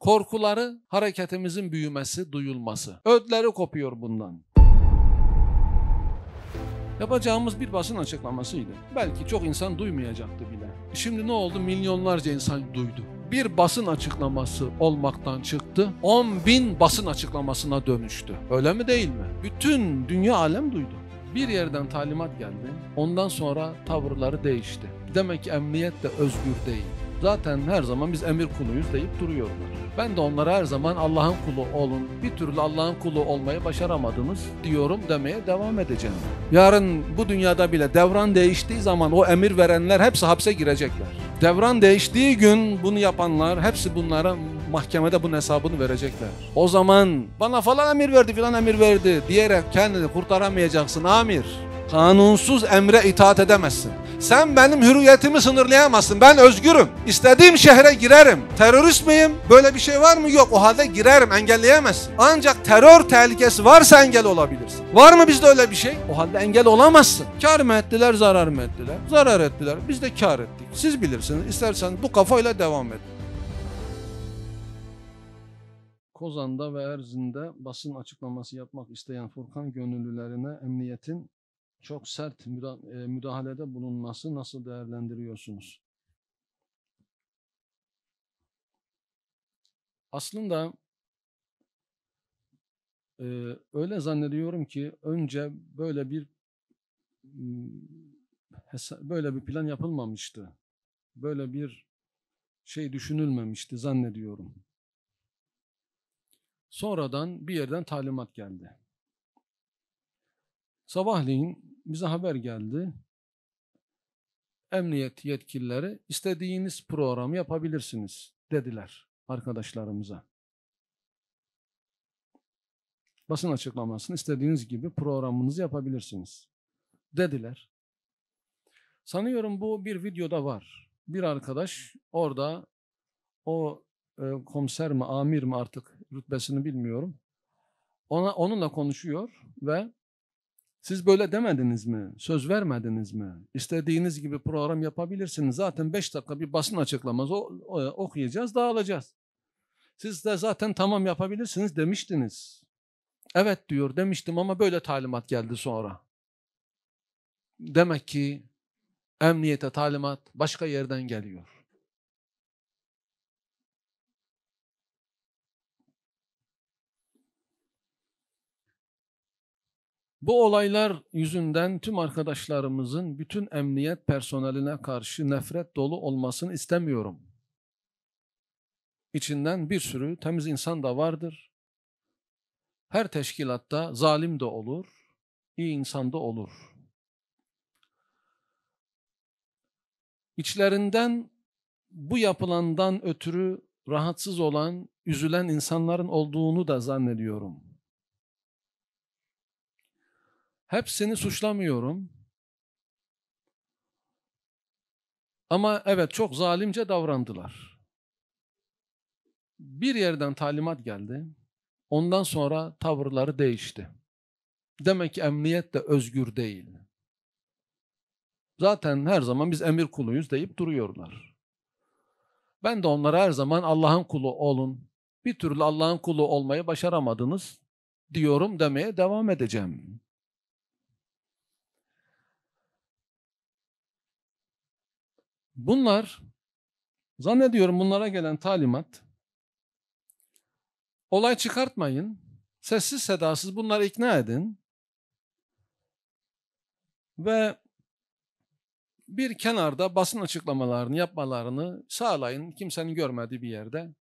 korkuları hareketimizin büyümesi, duyulması. Ödleri kopuyor bundan. Yapacağımız bir basın açıklamasıydı. Belki çok insan duymayacaktı bile. Şimdi ne oldu? Milyonlarca insan duydu. Bir basın açıklaması olmaktan çıktı, 10 bin basın açıklamasına dönüştü. Öyle mi değil mi? Bütün dünya alem duydu. Bir yerden talimat geldi, ondan sonra tavırları değişti. Demek ki emniyet de özgür değil. Zaten her zaman biz emir kuluyuz deyip duruyorlar. Ben de onlara her zaman Allah'ın kulu olun, bir türlü Allah'ın kulu olmayı başaramadınız diyorum demeye devam edeceğim. Yarın bu dünyada bile devran değiştiği zaman o emir verenler hepsi hapse girecekler. Devran değiştiği gün bunu yapanlar hepsi bunlara mahkemede bunun hesabını verecekler. O zaman bana falan emir verdi filan emir verdi diyerek kendini kurtaramayacaksın amir. Kanunsuz emre itaat edemezsin. Sen benim hürriyetimi sınırlayamazsın. Ben özgürüm. İstediğim şehre girerim. Terörist miyim? Böyle bir şey var mı? Yok. O halde girerim. Engelleyemezsin. Ancak terör tehlikesi varsa engel olabilirsin. Var mı bizde öyle bir şey? O halde engel olamazsın. Kar mı ettiler, zarar mı ettiler? Zarar ettiler. Biz de kar ettik. Siz bilirsiniz. İstersen bu kafayla devam edin. Kozan'da ve Erzin'de basın açıklaması yapmak isteyen Furkan gönüllülerine emniyetin çok sert e, müdahalede bulunması nasıl değerlendiriyorsunuz? Aslında e, öyle zannediyorum ki önce böyle bir hmm, böyle bir plan yapılmamıştı. Böyle bir şey düşünülmemişti zannediyorum. Sonradan bir yerden talimat geldi. Sabahleyin bize haber geldi. Emniyet yetkilileri istediğiniz programı yapabilirsiniz dediler arkadaşlarımıza. Basın açıklamasını istediğiniz gibi programınızı yapabilirsiniz dediler. Sanıyorum bu bir videoda var. Bir arkadaş orada o e, komiser mi amir mi artık rütbesini bilmiyorum. Ona onunla konuşuyor ve siz böyle demediniz mi? Söz vermediniz mi? İstediğiniz gibi program yapabilirsiniz. Zaten beş dakika bir basın açıklaması okuyacağız, dağılacağız. Siz de zaten tamam yapabilirsiniz demiştiniz. Evet diyor demiştim ama böyle talimat geldi sonra. Demek ki emniyete talimat başka yerden geliyor. Bu olaylar yüzünden tüm arkadaşlarımızın bütün emniyet personeline karşı nefret dolu olmasını istemiyorum. İçinden bir sürü temiz insan da vardır. Her teşkilatta zalim de olur, iyi insan da olur. İçlerinden bu yapılandan ötürü rahatsız olan, üzülen insanların olduğunu da zannediyorum. Hepsini suçlamıyorum. Ama evet çok zalimce davrandılar. Bir yerden talimat geldi. Ondan sonra tavırları değişti. Demek ki emniyet de özgür değil. Zaten her zaman biz emir kuluyuz deyip duruyorlar. Ben de onlara her zaman Allah'ın kulu olun, bir türlü Allah'ın kulu olmayı başaramadınız diyorum demeye devam edeceğim. Bunlar zannediyorum bunlara gelen talimat olay çıkartmayın, sessiz sedasız bunları ikna edin ve bir kenarda basın açıklamalarını yapmalarını sağlayın kimsenin görmediği bir yerde.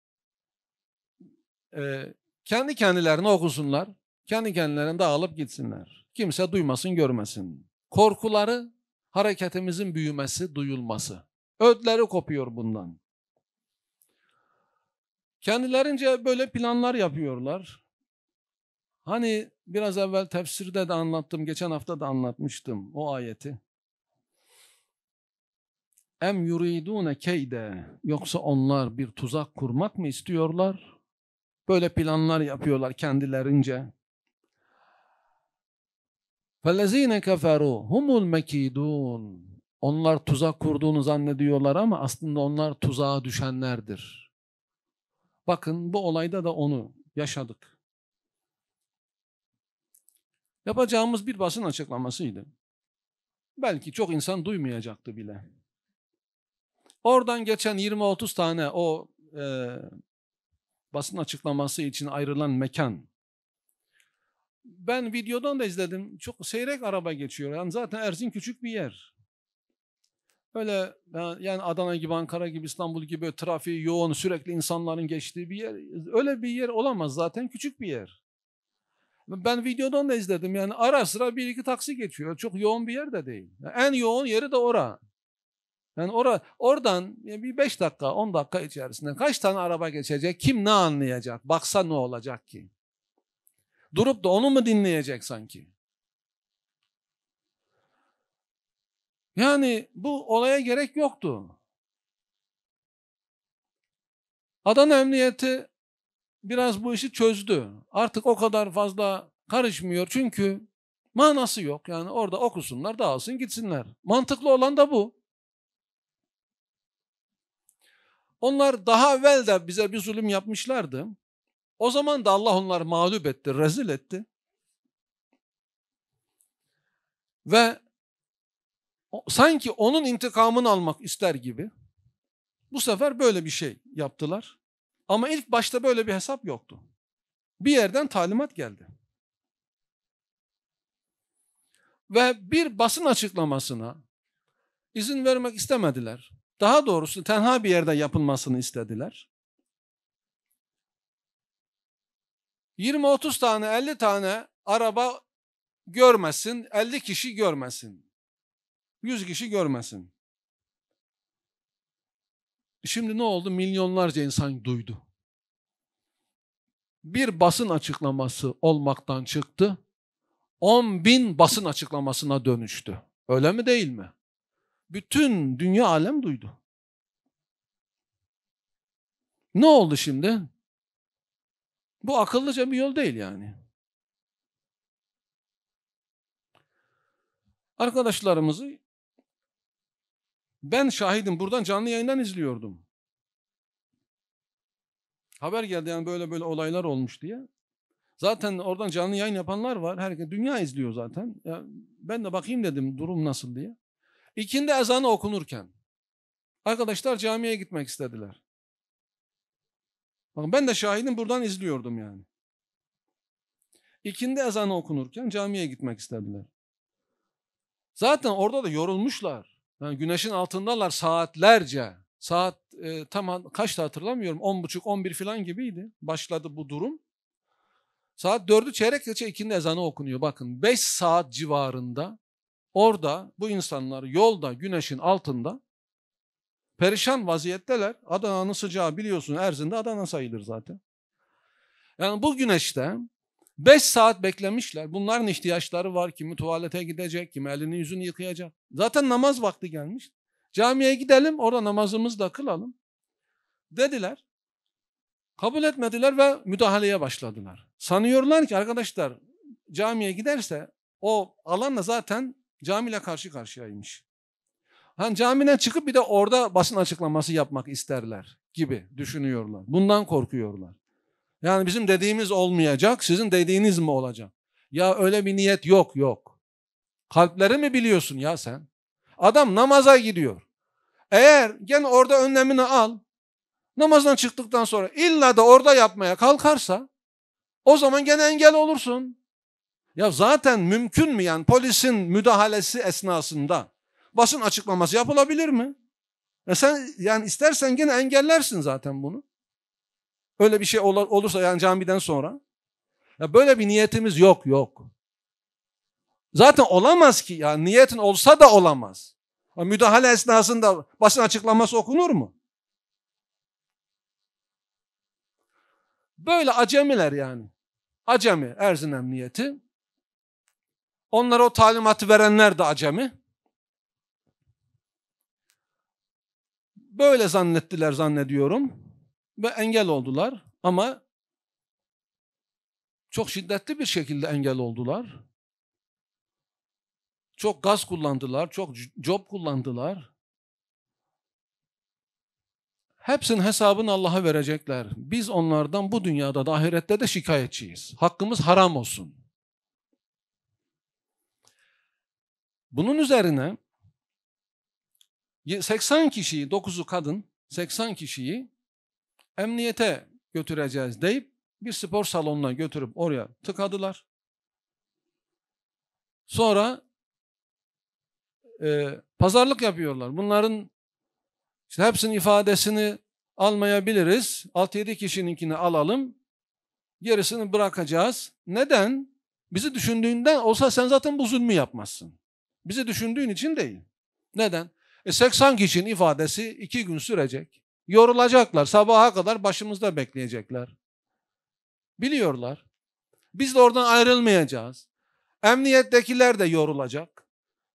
Ee, kendi kendilerine okusunlar, kendi kendilerine dağılıp gitsinler. Kimse duymasın, görmesin. Korkuları hareketimizin büyümesi, duyulması. Ödleri kopuyor bundan. Kendilerince böyle planlar yapıyorlar. Hani biraz evvel tefsirde de anlattım, geçen hafta da anlatmıştım o ayeti. Em yuridune keyde yoksa onlar bir tuzak kurmak mı istiyorlar? Böyle planlar yapıyorlar kendilerince. Fellezine keferu humul mekidun onlar tuzak kurduğunu zannediyorlar ama aslında onlar tuzağa düşenlerdir. Bakın bu olayda da onu yaşadık. Yapacağımız bir basın açıklamasıydı. Belki çok insan duymayacaktı bile. Oradan geçen 20-30 tane o e, basın açıklaması için ayrılan mekan. Ben videodan da izledim. Çok seyrek araba geçiyor. Yani zaten Erzin küçük bir yer. Öyle e, yani Adana gibi, Ankara gibi, İstanbul gibi trafiği yoğun, sürekli insanların geçtiği bir yer. Öyle bir yer olamaz zaten küçük bir yer. Ben videodan da izledim yani ara sıra bir iki taksi geçiyor. Çok yoğun bir yer de değil. Yani en yoğun yeri de ora. Yani ora, oradan bir beş dakika, on dakika içerisinde kaç tane araba geçecek, kim ne anlayacak, baksa ne olacak ki? Durup da onu mu dinleyecek sanki? Yani bu olaya gerek yoktu. Adana Emniyeti biraz bu işi çözdü. Artık o kadar fazla karışmıyor çünkü manası yok. Yani orada okusunlar, dağılsın, gitsinler. Mantıklı olan da bu. Onlar daha evvel de bize bir zulüm yapmışlardı. O zaman da Allah onları mağlup etti, rezil etti. Ve sanki onun intikamını almak ister gibi bu sefer böyle bir şey yaptılar. Ama ilk başta böyle bir hesap yoktu. Bir yerden talimat geldi. Ve bir basın açıklamasına izin vermek istemediler. Daha doğrusu tenha bir yerde yapılmasını istediler. 20-30 tane 50 tane araba görmesin, 50 kişi görmesin 100 kişi görmesin. Şimdi ne oldu? Milyonlarca insan duydu. Bir basın açıklaması olmaktan çıktı. 10 bin basın açıklamasına dönüştü. Öyle mi değil mi? Bütün dünya alem duydu. Ne oldu şimdi? Bu akıllıca bir yol değil yani. Arkadaşlarımızı ben şahidim buradan canlı yayından izliyordum. Haber geldi yani böyle böyle olaylar olmuş diye. Zaten oradan canlı yayın yapanlar var. Herkes dünya izliyor zaten. Ya ben de bakayım dedim durum nasıl diye. İkindi ezanı okunurken arkadaşlar camiye gitmek istediler. Bakın ben de şahidim buradan izliyordum yani. İkindi ezanı okunurken camiye gitmek istediler. Zaten orada da yorulmuşlar. Yani güneşin altındalar saatlerce. Saat e, tam kaçta hatırlamıyorum. On buçuk, on bir falan gibiydi. Başladı bu durum. Saat dördü çeyrek geçe ikindi ezanı okunuyor. Bakın beş saat civarında orada bu insanlar yolda güneşin altında perişan vaziyetteler. Adana'nın sıcağı biliyorsun Erzin'de Adana sayılır zaten. Yani bu güneşte Beş saat beklemişler. Bunların ihtiyaçları var. Kimi tuvalete gidecek, kimi elini yüzünü yıkayacak. Zaten namaz vakti gelmiş. Camiye gidelim, orada namazımızı da kılalım. Dediler. Kabul etmediler ve müdahaleye başladılar. Sanıyorlar ki arkadaşlar camiye giderse o alanla zaten camiyle karşı karşıyaymış. Hani camiden çıkıp bir de orada basın açıklaması yapmak isterler gibi düşünüyorlar. Bundan korkuyorlar. Yani bizim dediğimiz olmayacak, sizin dediğiniz mi olacak? Ya öyle bir niyet yok, yok. Kalpleri mi biliyorsun ya sen? Adam namaza gidiyor. Eğer gene orada önlemini al, namazdan çıktıktan sonra illa da orada yapmaya kalkarsa, o zaman gene engel olursun. Ya zaten mümkün mü yani polisin müdahalesi esnasında basın açıklaması yapılabilir mi? Ya e sen yani istersen gene engellersin zaten bunu. Öyle bir şey olursa yani camiden sonra. Ya böyle bir niyetimiz yok yok. Zaten olamaz ki ya niyetin olsa da olamaz. Ya müdahale esnasında basın açıklaması okunur mu? Böyle acemiler yani. Acemi Ersin niyeti. Onlara o talimatı verenler de acemi. Böyle zannettiler zannediyorum ve engel oldular ama çok şiddetli bir şekilde engel oldular. Çok gaz kullandılar, çok job kullandılar. Hepsinin hesabını Allah'a verecekler. Biz onlardan bu dünyada da ahirette de şikayetçiyiz. Hakkımız haram olsun. Bunun üzerine 80 kişiyi, 9'u kadın, 80 kişiyi emniyete götüreceğiz deyip bir spor salonuna götürüp oraya tıkadılar. Sonra e, pazarlık yapıyorlar. Bunların işte hepsinin ifadesini almayabiliriz. 6-7 kişininkini alalım. Gerisini bırakacağız. Neden? Bizi düşündüğünden olsa sen zaten bu zulmü yapmazsın. Bizi düşündüğün için değil. Neden? E 80 kişinin ifadesi 2 gün sürecek. Yorulacaklar. Sabaha kadar başımızda bekleyecekler. Biliyorlar. Biz de oradan ayrılmayacağız. Emniyettekiler de yorulacak.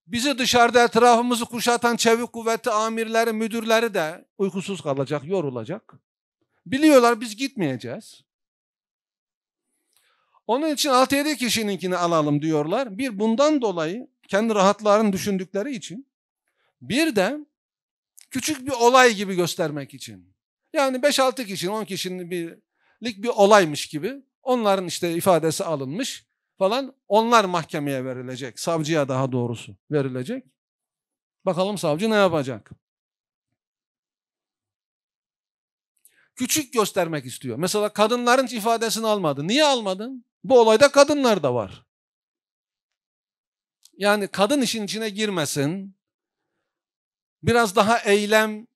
Bizi dışarıda etrafımızı kuşatan çevik kuvveti amirleri, müdürleri de uykusuz kalacak, yorulacak. Biliyorlar biz gitmeyeceğiz. Onun için 6-7 kişininkini alalım diyorlar. Bir bundan dolayı kendi rahatlarını düşündükleri için. Bir de küçük bir olay gibi göstermek için. Yani 5-6 kişinin 10 kişinin birlik bir olaymış gibi onların işte ifadesi alınmış falan onlar mahkemeye verilecek. Savcıya daha doğrusu verilecek. Bakalım savcı ne yapacak? Küçük göstermek istiyor. Mesela kadınların ifadesini almadı. Niye almadın? Bu olayda kadınlar da var. Yani kadın işin içine girmesin biraz daha eylem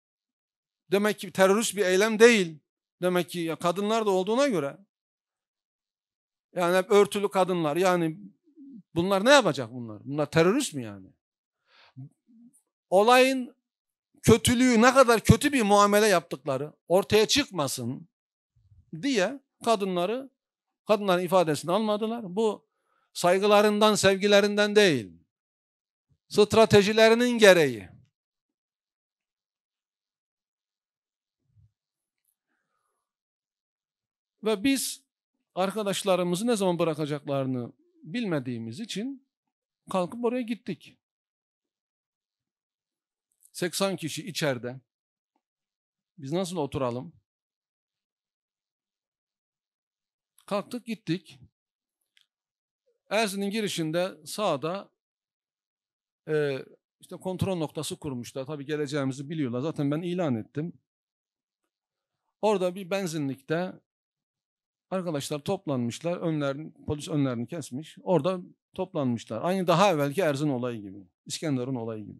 demek ki terörist bir eylem değil. Demek ki ya kadınlar da olduğuna göre. Yani hep örtülü kadınlar yani bunlar ne yapacak bunlar? Bunlar terörist mi yani? Olayın kötülüğü ne kadar kötü bir muamele yaptıkları ortaya çıkmasın diye kadınları kadınların ifadesini almadılar. Bu saygılarından, sevgilerinden değil. Stratejilerinin gereği. Ve biz arkadaşlarımızı ne zaman bırakacaklarını bilmediğimiz için kalkıp oraya gittik. 80 kişi içeride. Biz nasıl oturalım? Kalktık gittik. Erzin'in girişinde sağda e, işte kontrol noktası kurmuşlar. Tabii geleceğimizi biliyorlar. Zaten ben ilan ettim. Orada bir benzinlikte Arkadaşlar toplanmışlar. Önlerini, polis önlerini kesmiş. Orada toplanmışlar. Aynı daha evvelki Erzin olayı gibi. İskenderin olayı gibi.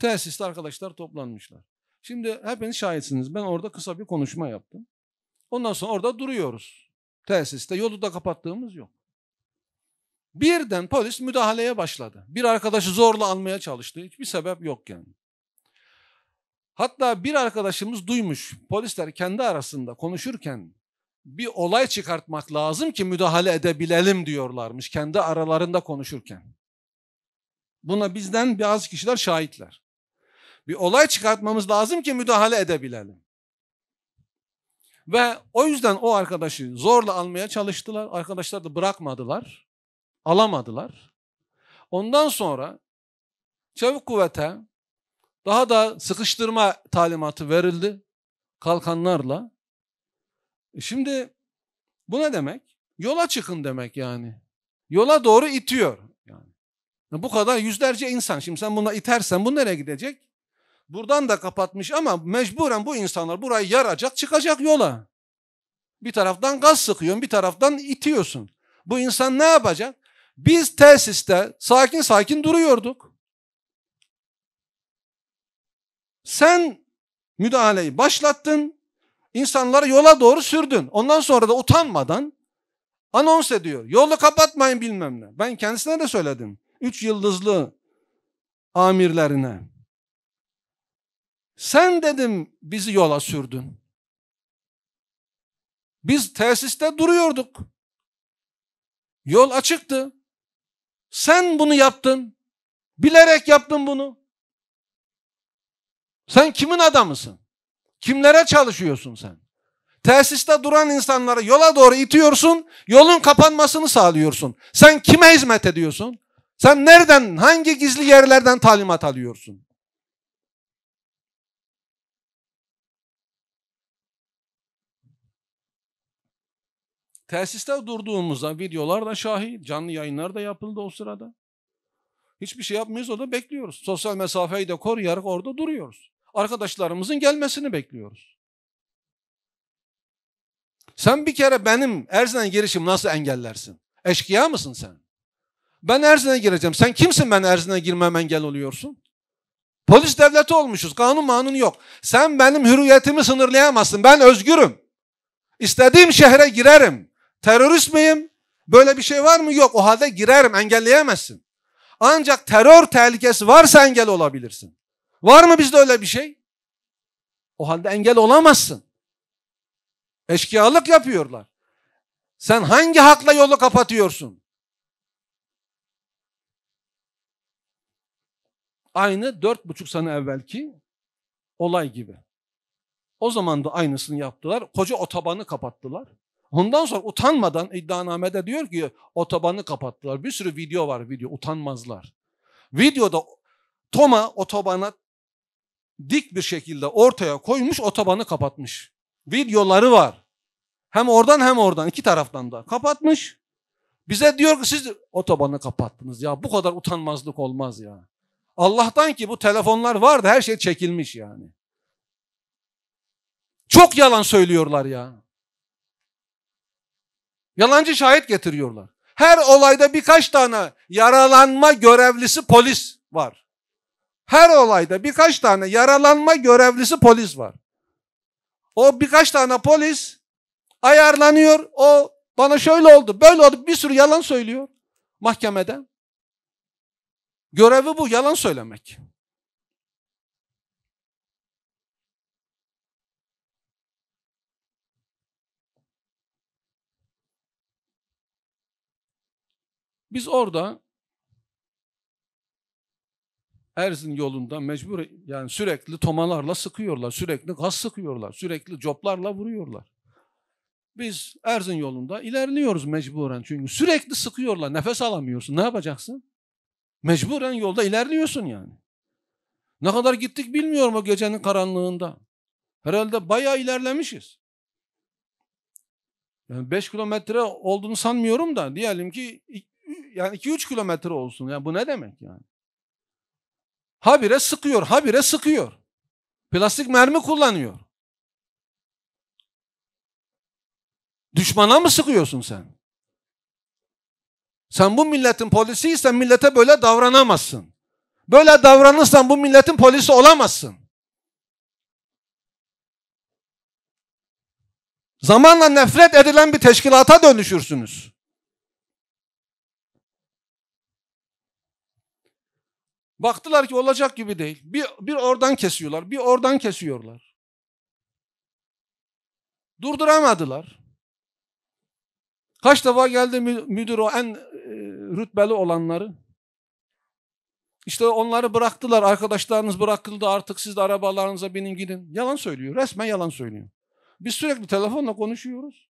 Tesiste arkadaşlar toplanmışlar. Şimdi hepiniz şahitsiniz. Ben orada kısa bir konuşma yaptım. Ondan sonra orada duruyoruz. Tesiste yolu da kapattığımız yok. Birden polis müdahaleye başladı. Bir arkadaşı zorla almaya çalıştı. Hiçbir sebep yok yani. Hatta bir arkadaşımız duymuş. Polisler kendi arasında konuşurken bir olay çıkartmak lazım ki müdahale edebilelim diyorlarmış kendi aralarında konuşurken. Buna bizden bazı kişiler şahitler. Bir olay çıkartmamız lazım ki müdahale edebilelim. Ve o yüzden o arkadaşı zorla almaya çalıştılar. Arkadaşlar da bırakmadılar. Alamadılar. Ondan sonra çevik kuvvete daha da sıkıştırma talimatı verildi kalkanlarla. E, şimdi bu ne demek? Yola çıkın demek yani. Yola doğru itiyor. Yani. E, bu kadar yüzlerce insan. Şimdi sen buna itersen bu nereye gidecek? Buradan da kapatmış ama mecburen bu insanlar burayı yaracak çıkacak yola. Bir taraftan gaz sıkıyorsun bir taraftan itiyorsun. Bu insan ne yapacak? Biz tesiste sakin sakin duruyorduk. Sen müdahaleyi başlattın insanları yola doğru sürdün. Ondan sonra da utanmadan anons ediyor. Yolu kapatmayın bilmem ne. Ben kendisine de söyledim. Üç yıldızlı amirlerine. Sen dedim bizi yola sürdün. Biz tesiste duruyorduk. Yol açıktı. Sen bunu yaptın. Bilerek yaptın bunu. Sen kimin adamısın? Kimlere çalışıyorsun sen? Tesiste duran insanları yola doğru itiyorsun, yolun kapanmasını sağlıyorsun. Sen kime hizmet ediyorsun? Sen nereden, hangi gizli yerlerden talimat alıyorsun? Tesiste durduğumuzda videolar da şahit, canlı yayınlar da yapıldı o sırada. Hiçbir şey yapmıyoruz o da bekliyoruz. Sosyal mesafeyi de koruyarak orada duruyoruz arkadaşlarımızın gelmesini bekliyoruz. Sen bir kere benim Erzin'e girişim nasıl engellersin? Eşkıya mısın sen? Ben Erzin'e gireceğim. Sen kimsin ben Erzin'e girmem engel oluyorsun? Polis devleti olmuşuz. Kanun manun yok. Sen benim hürriyetimi sınırlayamazsın. Ben özgürüm. İstediğim şehre girerim. Terörist miyim? Böyle bir şey var mı? Yok. O halde girerim. Engelleyemezsin. Ancak terör tehlikesi varsa engel olabilirsin. Var mı bizde öyle bir şey? O halde engel olamazsın. Eşkıyalık yapıyorlar. Sen hangi hakla yolu kapatıyorsun? Aynı dört buçuk sene evvelki olay gibi. O zaman da aynısını yaptılar. Koca otobanı kapattılar. Ondan sonra utanmadan iddianamede diyor ki otobanı kapattılar. Bir sürü video var video utanmazlar. Videoda Toma otobana dik bir şekilde ortaya koymuş otobanı kapatmış. Videoları var. Hem oradan hem oradan iki taraftan da kapatmış. Bize diyor ki siz otobanı kapattınız ya bu kadar utanmazlık olmaz ya. Allah'tan ki bu telefonlar vardı her şey çekilmiş yani. Çok yalan söylüyorlar ya. Yalancı şahit getiriyorlar. Her olayda birkaç tane yaralanma görevlisi polis var. Her olayda birkaç tane yaralanma görevlisi polis var. O birkaç tane polis ayarlanıyor. O bana şöyle oldu, böyle oldu bir sürü yalan söylüyor mahkemede. Görevi bu yalan söylemek. Biz orada Erzin yolunda mecbur yani sürekli tomalarla sıkıyorlar, sürekli gaz sıkıyorlar, sürekli coplarla vuruyorlar. Biz Erzin yolunda ilerliyoruz mecburen çünkü sürekli sıkıyorlar, nefes alamıyorsun. Ne yapacaksın? Mecburen yolda ilerliyorsun yani. Ne kadar gittik bilmiyorum o gecenin karanlığında. Herhalde bayağı ilerlemişiz. Yani 5 kilometre olduğunu sanmıyorum da diyelim ki yani 2-3 kilometre olsun. Yani bu ne demek yani? Habire sıkıyor, habire sıkıyor. Plastik mermi kullanıyor. Düşmana mı sıkıyorsun sen? Sen bu milletin polisiysen millete böyle davranamazsın. Böyle davranırsan bu milletin polisi olamazsın. Zamanla nefret edilen bir teşkilata dönüşürsünüz. Baktılar ki olacak gibi değil. Bir, bir oradan kesiyorlar, bir oradan kesiyorlar. Durduramadılar. Kaç defa geldi müdür o en e, rütbeli olanları. İşte onları bıraktılar, arkadaşlarınız bırakıldı artık siz de arabalarınıza binin gidin. Yalan söylüyor, resmen yalan söylüyor. Biz sürekli telefonla konuşuyoruz.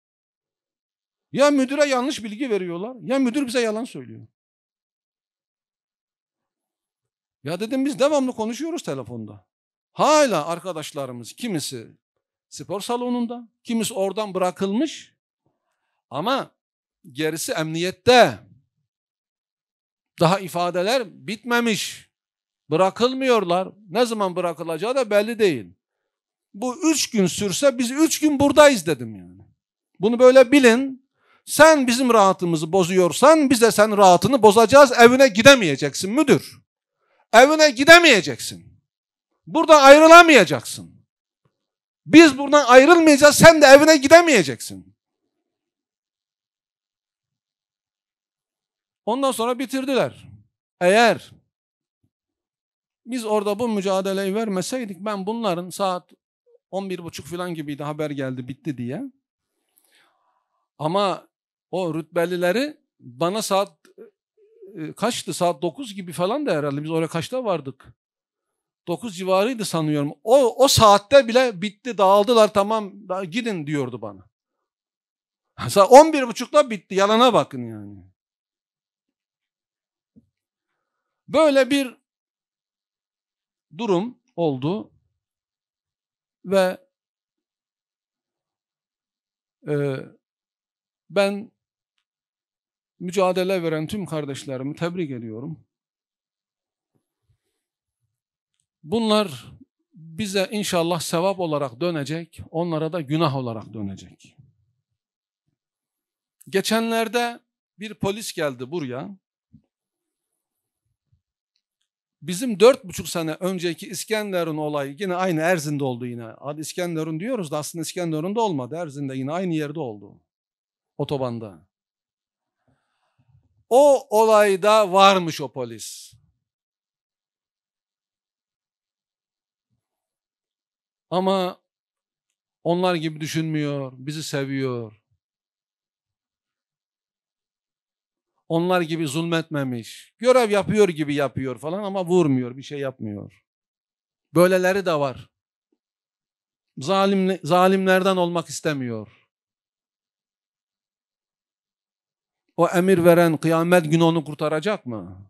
Ya müdüre yanlış bilgi veriyorlar, ya müdür bize yalan söylüyor. Ya dedim biz devamlı konuşuyoruz telefonda. Hala arkadaşlarımız kimisi spor salonunda, kimisi oradan bırakılmış ama gerisi emniyette. Daha ifadeler bitmemiş. Bırakılmıyorlar. Ne zaman bırakılacağı da belli değil. Bu üç gün sürse biz üç gün buradayız dedim yani. Bunu böyle bilin. Sen bizim rahatımızı bozuyorsan biz de sen rahatını bozacağız. Evine gidemeyeceksin müdür. Evine gidemeyeceksin. Burada ayrılamayacaksın. Biz buradan ayrılmayacağız. Sen de evine gidemeyeceksin. Ondan sonra bitirdiler. Eğer biz orada bu mücadeleyi vermeseydik ben bunların saat 11.30 falan gibiydi haber geldi bitti diye. Ama o rütbelileri bana saat ee, kaçtı saat 9 gibi falan da herhalde biz oraya kaçta vardık? 9 civarıydı sanıyorum. O, o saatte bile bitti dağıldılar tamam gidin diyordu bana. Saat 11.30'da bitti yalana bakın yani. Böyle bir durum oldu ve e, ben mücadele veren tüm kardeşlerimi tebrik ediyorum. Bunlar bize inşallah sevap olarak dönecek, onlara da günah olarak dönecek. Geçenlerde bir polis geldi buraya. Bizim dört buçuk sene önceki İskenderun olayı yine aynı Erzin'de oldu yine. Adı İskenderun diyoruz da aslında İskenderun'da olmadı. Erzin'de yine aynı yerde oldu. Otobanda. O olayda varmış o polis. Ama onlar gibi düşünmüyor, bizi seviyor. Onlar gibi zulmetmemiş. Görev yapıyor gibi yapıyor falan ama vurmuyor, bir şey yapmıyor. Böyleleri de var. Zalim, zalimlerden olmak istemiyor. O emir veren kıyamet günü onu kurtaracak mı?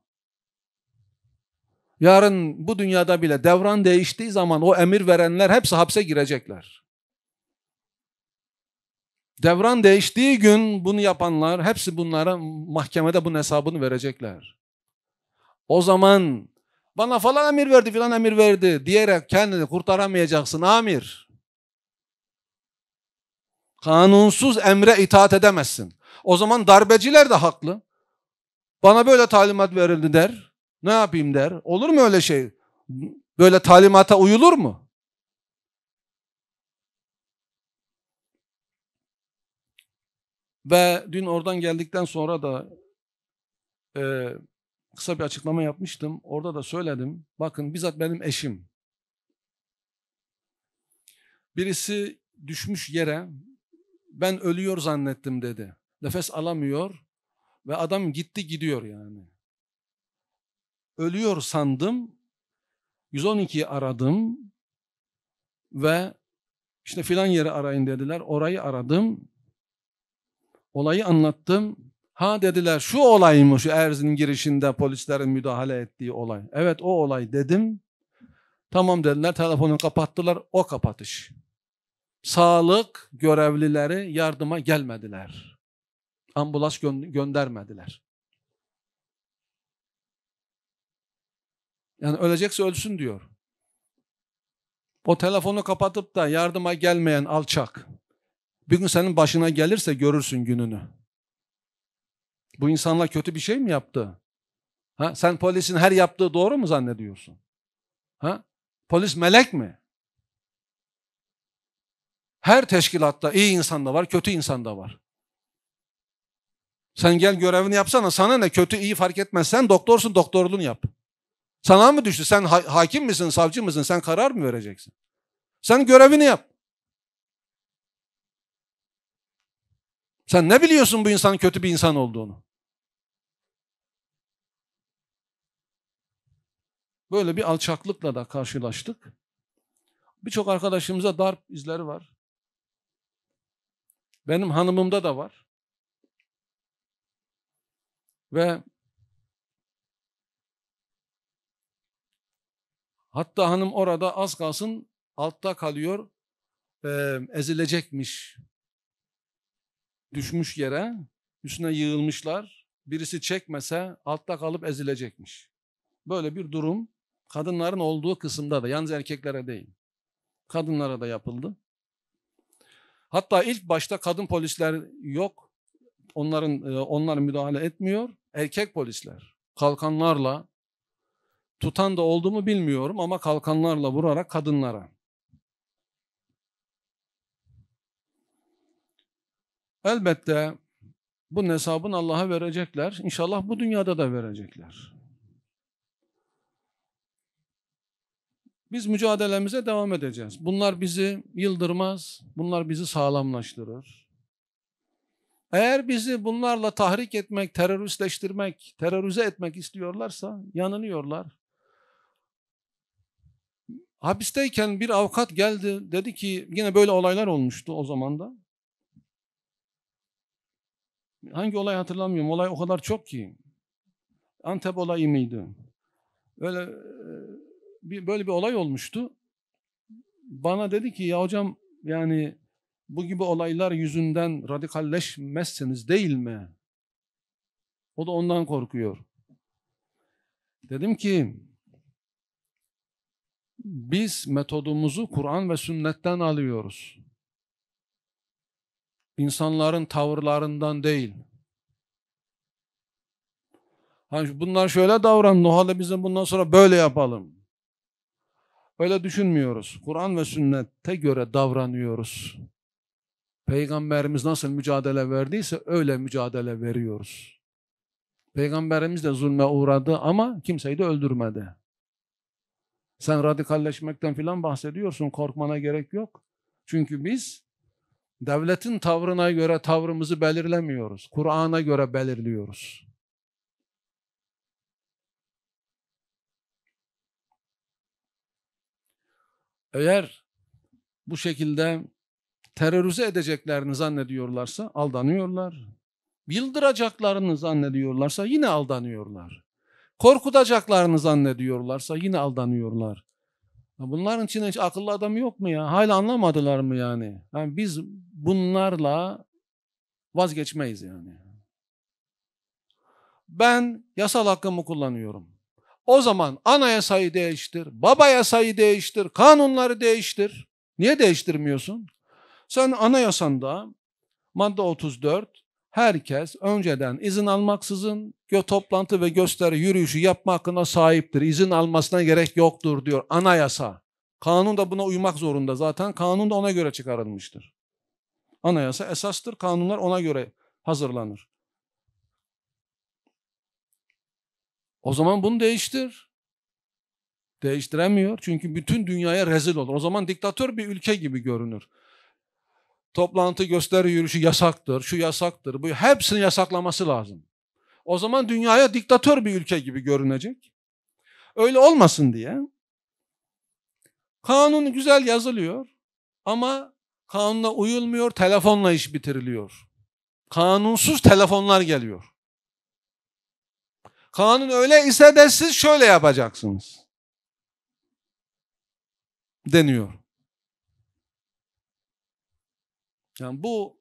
Yarın bu dünyada bile devran değiştiği zaman o emir verenler hepsi hapse girecekler. Devran değiştiği gün bunu yapanlar hepsi bunlara mahkemede bunun hesabını verecekler. O zaman bana falan emir verdi falan emir verdi diyerek kendini kurtaramayacaksın amir. Kanunsuz emre itaat edemezsin. O zaman darbeciler de haklı. Bana böyle talimat verildi der. Ne yapayım der. Olur mu öyle şey? Böyle talimata uyulur mu? Ve dün oradan geldikten sonra da e, kısa bir açıklama yapmıştım. Orada da söyledim. Bakın bizzat benim eşim. Birisi düşmüş yere ben ölüyor zannettim dedi nefes alamıyor ve adam gitti gidiyor yani. Ölüyor sandım, 112'yi aradım ve işte filan yeri arayın dediler, orayı aradım, olayı anlattım. Ha dediler şu olay mı şu Erzin girişinde polislerin müdahale ettiği olay. Evet o olay dedim. Tamam dediler telefonu kapattılar o kapatış. Sağlık görevlileri yardıma gelmediler ambulans gö göndermediler. Yani ölecekse ölsün diyor. O telefonu kapatıp da yardıma gelmeyen alçak. Bir gün senin başına gelirse görürsün gününü. Bu insanlar kötü bir şey mi yaptı? Ha? Sen polisin her yaptığı doğru mu zannediyorsun? Ha? Polis melek mi? Her teşkilatta iyi insan da var, kötü insan da var. Sen gel görevini yapsana. Sana ne kötü iyi fark etmez. Sen doktorsun doktorluğunu yap. Sana mı düştü? Sen ha hakim misin, savcı mısın? Sen karar mı vereceksin? Sen görevini yap. Sen ne biliyorsun bu insanın kötü bir insan olduğunu? Böyle bir alçaklıkla da karşılaştık. Birçok arkadaşımıza darp izleri var. Benim hanımımda da var. Ve hatta hanım orada az kalsın altta kalıyor, e, ezilecekmiş. Düşmüş yere, üstüne yığılmışlar. Birisi çekmese altta kalıp ezilecekmiş. Böyle bir durum kadınların olduğu kısımda da, yalnız erkeklere değil, kadınlara da yapıldı. Hatta ilk başta kadın polisler yok, onların e, onlar müdahale etmiyor. Erkek polisler kalkanlarla tutan da oldu mu bilmiyorum ama kalkanlarla vurarak kadınlara. Elbette bu hesabını Allah'a verecekler. İnşallah bu dünyada da verecekler. Biz mücadelemize devam edeceğiz. Bunlar bizi yıldırmaz, bunlar bizi sağlamlaştırır. Eğer bizi bunlarla tahrik etmek, teröristleştirmek, terörize etmek istiyorlarsa yanılıyorlar. Hapisteyken bir avukat geldi dedi ki yine böyle olaylar olmuştu o zaman da. Hangi olay hatırlamıyorum. Olay o kadar çok ki. Antep olayı mıydı? Öyle e, bir böyle bir olay olmuştu. Bana dedi ki ya hocam yani bu gibi olaylar yüzünden radikalleşmezsiniz değil mi? O da ondan korkuyor. Dedim ki biz metodumuzu Kur'an ve sünnetten alıyoruz. İnsanların tavırlarından değil. Hani bunlar şöyle davran. o halde bizim bundan sonra böyle yapalım. Öyle düşünmüyoruz. Kur'an ve sünnete göre davranıyoruz. Peygamberimiz nasıl mücadele verdiyse öyle mücadele veriyoruz. Peygamberimiz de zulme uğradı ama kimseyi de öldürmedi. Sen radikalleşmekten filan bahsediyorsun, korkmana gerek yok. Çünkü biz devletin tavrına göre tavrımızı belirlemiyoruz. Kur'an'a göre belirliyoruz. Eğer bu şekilde terörize edeceklerini zannediyorlarsa aldanıyorlar. Yıldıracaklarını zannediyorlarsa yine aldanıyorlar. Korkutacaklarını zannediyorlarsa yine aldanıyorlar. Bunların içinde hiç akıllı adam yok mu ya? Hala anlamadılar mı yani? yani biz bunlarla vazgeçmeyiz yani. Ben yasal hakkımı kullanıyorum. O zaman anayasayı değiştir, baba yasayı değiştir, kanunları değiştir. Niye değiştirmiyorsun? Sen anayasanda madde 34 herkes önceden izin almaksızın gö toplantı ve gösteri yürüyüşü yapma hakkına sahiptir. İzin almasına gerek yoktur diyor anayasa. Kanun da buna uymak zorunda zaten. Kanun da ona göre çıkarılmıştır. Anayasa esastır. Kanunlar ona göre hazırlanır. O zaman bunu değiştir. Değiştiremiyor çünkü bütün dünyaya rezil olur. O zaman diktatör bir ülke gibi görünür toplantı gösteri yürüyüşü yasaktır, şu yasaktır, bu hepsini yasaklaması lazım. O zaman dünyaya diktatör bir ülke gibi görünecek. Öyle olmasın diye kanun güzel yazılıyor ama kanuna uyulmuyor, telefonla iş bitiriliyor. Kanunsuz telefonlar geliyor. Kanun öyle ise de siz şöyle yapacaksınız deniyor. Yani bu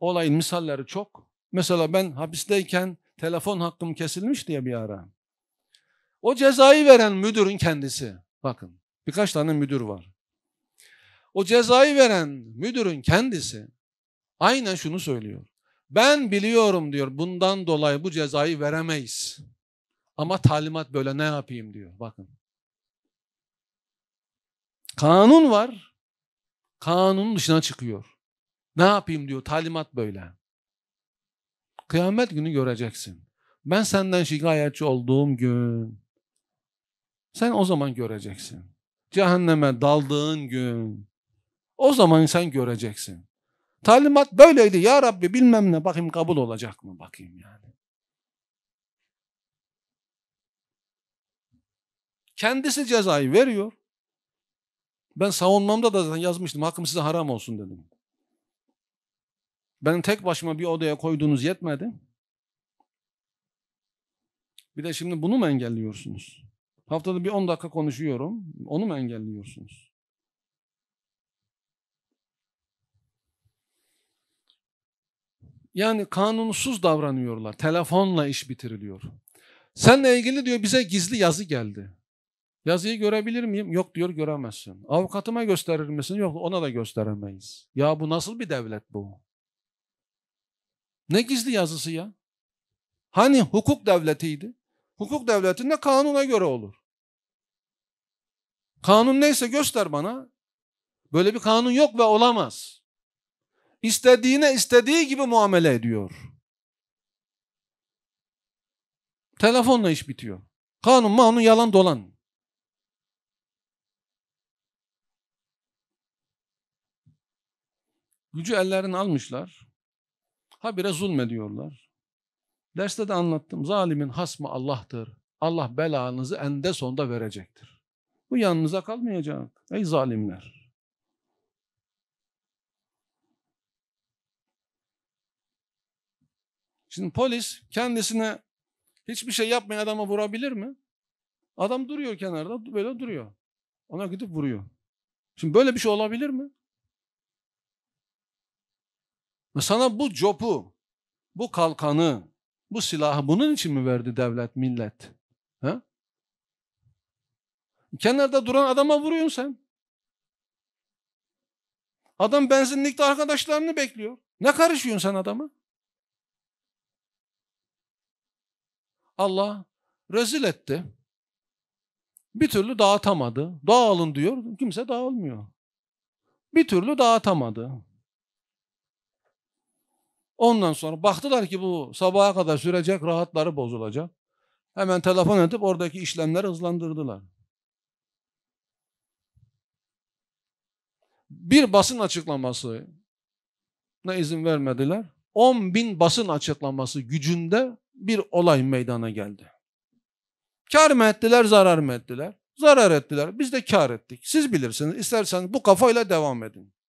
olayın misalleri çok. Mesela ben hapisteyken telefon hakkım kesilmiş diye bir ara. O cezayı veren müdürün kendisi. Bakın birkaç tane müdür var. O cezayı veren müdürün kendisi aynen şunu söylüyor. Ben biliyorum diyor bundan dolayı bu cezayı veremeyiz. Ama talimat böyle ne yapayım diyor bakın. Kanun var. Kanunun dışına çıkıyor. Ne yapayım diyor talimat böyle. Kıyamet günü göreceksin. Ben senden şikayetçi olduğum gün sen o zaman göreceksin. Cehenneme daldığın gün o zaman sen göreceksin. Talimat böyleydi ya Rabbi bilmem ne bakayım kabul olacak mı bakayım yani. Kendisi cezayı veriyor. Ben savunmamda da zaten yazmıştım. Hakkım size haram olsun dedim. Ben tek başıma bir odaya koyduğunuz yetmedi. Bir de şimdi bunu mu engelliyorsunuz? Haftada bir 10 dakika konuşuyorum. Onu mu engelliyorsunuz? Yani kanunsuz davranıyorlar. Telefonla iş bitiriliyor. Seninle ilgili diyor bize gizli yazı geldi. Yazıyı görebilir miyim? Yok diyor göremezsin. Avukatıma gösterir misin? Yok ona da gösteremeyiz. Ya bu nasıl bir devlet bu? Ne gizli yazısı ya? Hani hukuk devletiydi? Hukuk devletinde kanuna göre olur. Kanun neyse göster bana. Böyle bir kanun yok ve olamaz. İstediğine istediği gibi muamele ediyor. Telefonla iş bitiyor. Kanun manun yalan dolan. Gücü ellerini almışlar. Habire zulmediyorlar. Derste de anlattım. Zalimin hasmı Allah'tır. Allah belanızı en de sonda verecektir. Bu yanınıza kalmayacak. Ey zalimler! Şimdi polis kendisine hiçbir şey yapmayan adama vurabilir mi? Adam duruyor kenarda böyle duruyor. Ona gidip vuruyor. Şimdi böyle bir şey olabilir mi? Sana bu copu, bu kalkanı, bu silahı bunun için mi verdi devlet, millet? Ha? Kenarda duran adama vuruyorsun sen. Adam benzinlikte arkadaşlarını bekliyor. Ne karışıyorsun sen adama? Allah rezil etti. Bir türlü dağıtamadı. Dağılın diyor. Kimse dağılmıyor. Bir türlü dağıtamadı. Ondan sonra baktılar ki bu sabaha kadar sürecek, rahatları bozulacak. Hemen telefon edip oradaki işlemleri hızlandırdılar. Bir basın açıklaması ne izin vermediler. 10 bin basın açıklaması gücünde bir olay meydana geldi. Kar mı ettiler, zarar mı ettiler? Zarar ettiler. Biz de kar ettik. Siz bilirsiniz. İsterseniz bu kafayla devam edin.